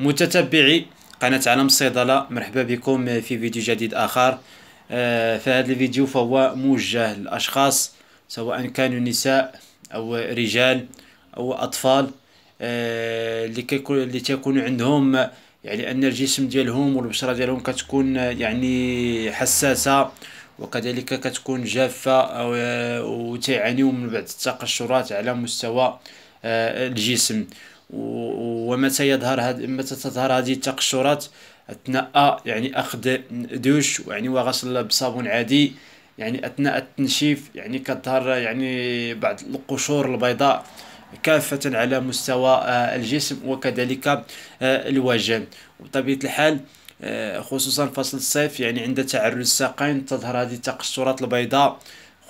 متتبعي قناة عالم الصيدلة مرحبا بكم في فيديو جديد آخر آه، في هذا الفيديو فهو موجه للأشخاص سواء كانوا نساء أو رجال أو أطفال آه، اللي تيكون عندهم يعني أن الجسم ديالهم والبشرة ديالهم كتكون يعني حساسة وكذلك كتكون جافة آه، وتعانيهم من بعض التقشرات على مستوى الجسم ومتى يظهر هاد متى تظهر هذه التقشرات اثناء آه، يعني اخذ دوش يعني وغسل بصابون عادي يعني اثناء التنشيف يعني كظهر يعني بعض القشور البيضاء كافة على مستوى آه، الجسم وكذلك آه، الوجه وبطبيعة الحال خصوصا فصل الصيف يعني عند تعرض الساقين تظهر هذه التقشرات البيضاء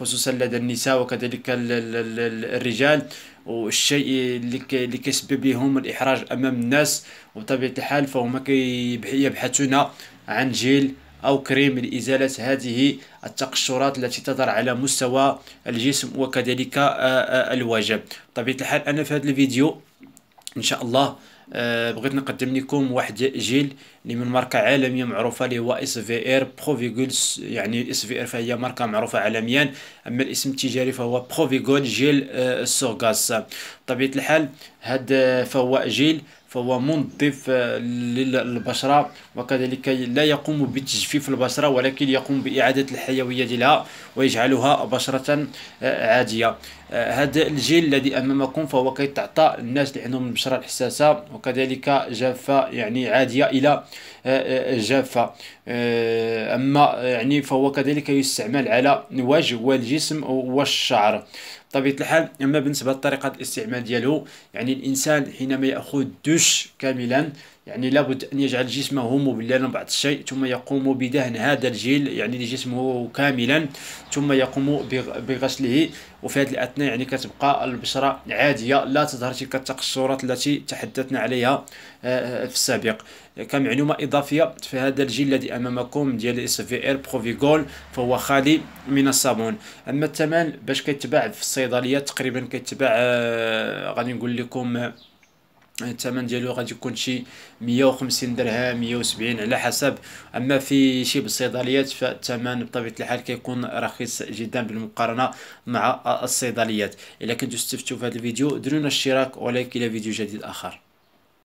خصوصا لدى النساء وكذلك الرجال والشيء اللي كيسبب لهم الاحراج امام الناس وطبيعه الحال فهم يبحثون عن جيل أو كريم لإزالة هذه التقشرات التي تظهر على مستوى الجسم وكذلك الوجه طبيعة الحال أنا في هذا الفيديو إن شاء الله آه، بغيت نقدم لكم واحد جيل اللي من ماركه عالميه معروفه اللي هو اس في ار بروفيغول يعني اس في ار فهي ماركه معروفه عالميا اما الاسم التجاري فهو بروفيغول جيل آه، السوغاس طبيعة بطبيعه الحال هذا آه، فهو جيل فهو منظف للبشره وكذلك لا يقوم بتجفيف البشره ولكن يقوم باعاده الحيويه ديالها ويجعلها بشره عاديه هذا الجيل الذي امامكم فهو كيتعطى الناس اللي عندهم البشره الحساسه وكذلك جافة يعني عادية إلى آه، آه، جافة آه، أما يعني فهو كذلك يستعمل على وجه والجسم والشعر بطبيعه طيب، الحال اما بالنسبه لطريقه الاستعمال ديالو يعني الانسان حينما ياخذ دوش كاملا يعني لابد ان يجعل جسمه مبللا بعض الشيء ثم يقوم بدهن هذا الجيل يعني لجسمه كاملا ثم يقوم بغسله وفي هذه الاثناء يعني كتبقى البشره عاديه لا تظهر تلك التقشرات التي تحدثنا عليها آه، آه، في السابق كمعلومه اضافيه في هذا الجيل الذي امامكم ديال اس في ار بروفيغول فهو خالي من الصابون اما الثمن باش كيتباع في الصيدليات تقريبا كتباع آه، غادي نقول لكم آه، الثمن ديالو غادي يكون شي 150 درهم 170 على حسب اما في شي بالصيدليات فالثمن بطبيعه الحال كيكون رخيص جدا بالمقارنه مع الصيدليات الا كنتو استفدتوا في هذا الفيديو ديروا لنا الاشتراك ولايك الى فيديو جديد اخر